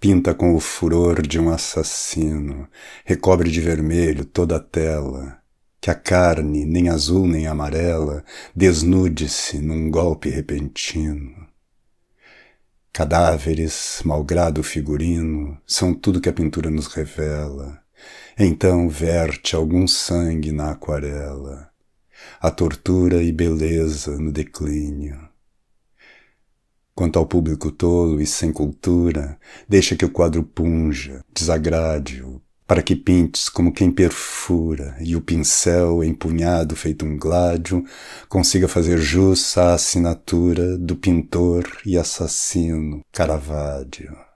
pinta com o furor de um assassino, recobre de vermelho toda a tela, que a carne, nem azul nem amarela, desnude-se num golpe repentino. Cadáveres, malgrado figurino, são tudo que a pintura nos revela. Então verte algum sangue na aquarela, a tortura e beleza no declínio. Quanto ao público tolo e sem cultura, deixa que o quadro punja, desagrade-o, para que pintes como quem perfura, e o pincel empunhado feito um gládio consiga fazer jus à assinatura do pintor e assassino Caravaggio.